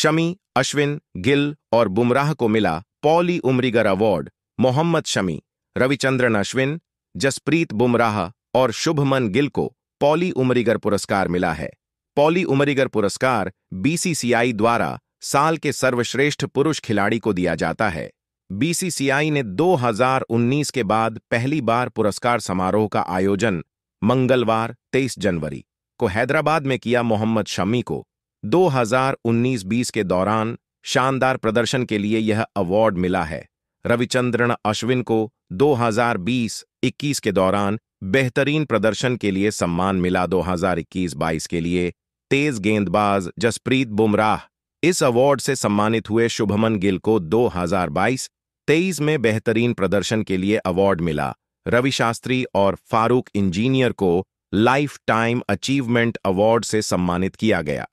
शमी अश्विन गिल और बुमराह को मिला पॉली उमरीगर अवार्ड मोहम्मद शमी रविचंद्रन अश्विन जसप्रीत बुमराह और शुभमन गिल को पॉली उमरीगर पुरस्कार मिला है पॉली उमरीगर पुरस्कार बीसीसीआई द्वारा साल के सर्वश्रेष्ठ पुरुष खिलाड़ी को दिया जाता है बीसीसीआई ने 2019 के बाद पहली बार पुरस्कार समारोह का आयोजन मंगलवार 23 जनवरी को हैदराबाद में किया मोहम्मद शमी को 2019-20 के दौरान शानदार प्रदर्शन के लिए यह अवार्ड मिला है रविचंद्रन अश्विन को 2020-21 के दौरान बेहतरीन प्रदर्शन के लिए सम्मान मिला 2021-22 के लिए तेज गेंदबाज जसप्रीत बुमराह इस अवार्ड से सम्मानित हुए शुभमन गिल को 2022-23 में बेहतरीन प्रदर्शन के लिए अवार्ड मिला रवि शास्त्री और फारूक इंजीनियर को लाइफ टाइम अचीवमेंट अवार्ड से सम्मानित किया गया